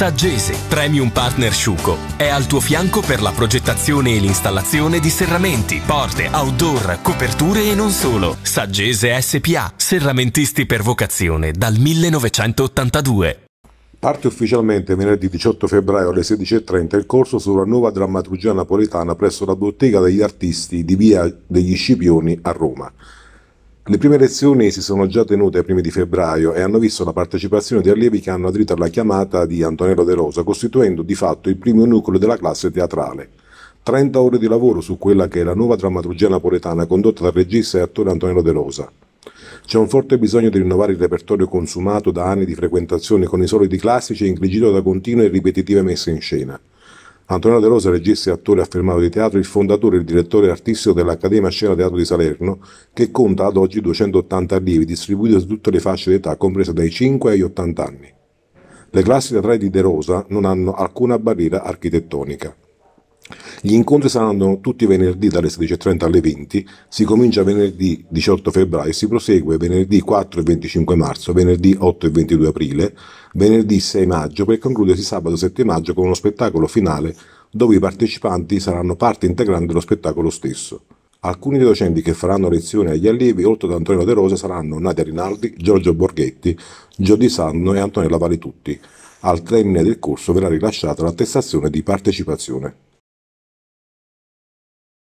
Saggese, premium partner Sciuco, è al tuo fianco per la progettazione e l'installazione di serramenti, porte, outdoor, coperture e non solo. Saggese SPA, serramentisti per vocazione dal 1982. Parte ufficialmente venerdì 18 febbraio alle 16.30 il corso sulla nuova drammaturgia napoletana presso la bottega degli artisti di via degli Scipioni a Roma. Le prime lezioni si sono già tenute a primi di febbraio e hanno visto la partecipazione di allievi che hanno aderito alla chiamata di Antonello De Rosa, costituendo di fatto il primo nucleo della classe teatrale. 30 ore di lavoro su quella che è la nuova drammaturgia napoletana condotta dal regista e attore Antonello De Rosa. C'è un forte bisogno di rinnovare il repertorio consumato da anni di frequentazione con i soliti classici e ingrigito da continue e ripetitive messe in scena. Antonio De Rosa, regista e attore affermato di teatro, il fondatore e il direttore artistico dell'Accademia Scena Teatro di Salerno, che conta ad oggi 280 allievi distribuiti su tutte le fasce d'età, comprese dai 5 ai 80 anni. Le classi teatrali di De Rosa non hanno alcuna barriera architettonica. Gli incontri saranno tutti venerdì dalle 16.30 alle 20, si comincia venerdì 18 febbraio e si prosegue venerdì 4 e 25 marzo, venerdì 8 e 22 aprile, venerdì 6 maggio per concludersi sabato 7 maggio con uno spettacolo finale dove i partecipanti saranno parte integrante dello spettacolo stesso. Alcuni dei docenti che faranno lezione agli allievi, oltre ad Antonio De Rosa, saranno Nadia Rinaldi, Giorgio Borghetti, Giordi Sanno e Antonella Valitutti. Al termine del corso verrà rilasciata l'attestazione di partecipazione.